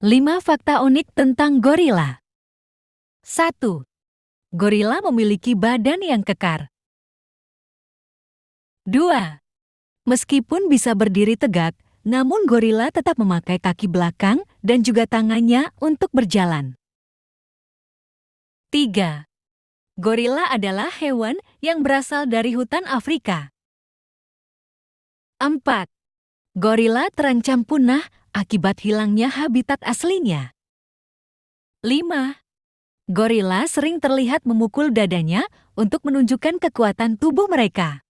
5 fakta unik tentang gorila. 1. Gorila memiliki badan yang kekar. 2. Meskipun bisa berdiri tegak, namun gorila tetap memakai kaki belakang dan juga tangannya untuk berjalan. 3. Gorila adalah hewan yang berasal dari hutan Afrika. 4 gorila terancam punah akibat hilangnya habitat aslinya. 5. Gorila sering terlihat memukul dadanya untuk menunjukkan kekuatan tubuh mereka.